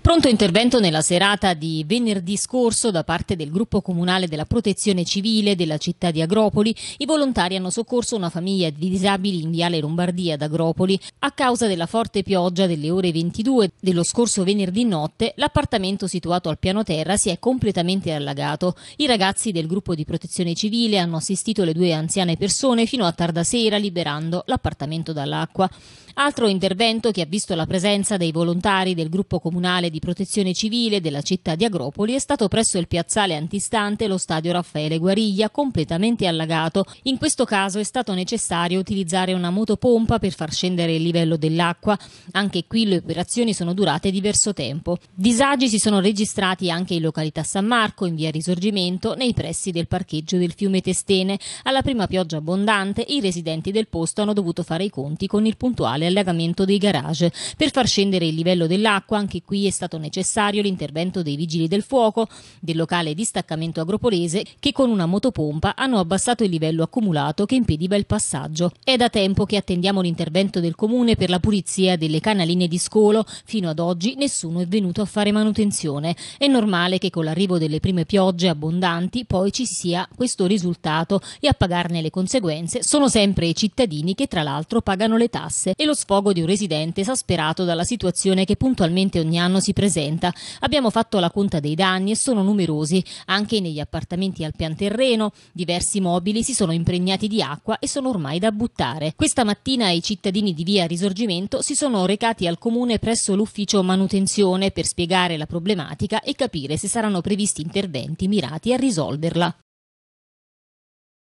Pronto intervento nella serata di venerdì scorso da parte del gruppo comunale della protezione civile della città di Agropoli, i volontari hanno soccorso una famiglia di disabili in Viale Lombardia ad Agropoli. A causa della forte pioggia delle ore 22 dello scorso venerdì notte, l'appartamento situato al piano terra si è completamente allagato. I ragazzi del gruppo di protezione civile hanno assistito le due anziane persone fino a tarda sera liberando l'appartamento dall'acqua. Altro intervento che ha visto la presenza dei volontari del gruppo comunale nazionale di protezione civile della città di Agropoli è stato presso il piazzale antistante lo stadio Raffaele Guariglia completamente allagato. In questo caso è stato necessario utilizzare una motopompa per far scendere il livello dell'acqua. Anche qui le operazioni sono durate diverso tempo. Disagi si sono registrati anche in località San Marco, in via Risorgimento, nei pressi del parcheggio del fiume Testene. Alla prima pioggia abbondante i residenti del posto hanno dovuto fare i conti con il puntuale allagamento dei garage. Per far scendere il livello dell'acqua anche qui è stato necessario l'intervento dei vigili del fuoco, del locale distaccamento agropolese, che con una motopompa hanno abbassato il livello accumulato che impediva il passaggio. È da tempo che attendiamo l'intervento del comune per la pulizia delle canaline di scolo. Fino ad oggi nessuno è venuto a fare manutenzione. È normale che con l'arrivo delle prime piogge abbondanti poi ci sia questo risultato e a pagarne le conseguenze sono sempre i cittadini che tra l'altro pagano le tasse e lo sfogo di un residente esasperato dalla situazione che puntualmente ogni anno quest'anno si presenta. Abbiamo fatto la conta dei danni e sono numerosi, anche negli appartamenti al pian terreno, diversi mobili si sono impregnati di acqua e sono ormai da buttare. Questa mattina i cittadini di via Risorgimento si sono recati al comune presso l'ufficio manutenzione per spiegare la problematica e capire se saranno previsti interventi mirati a risolverla.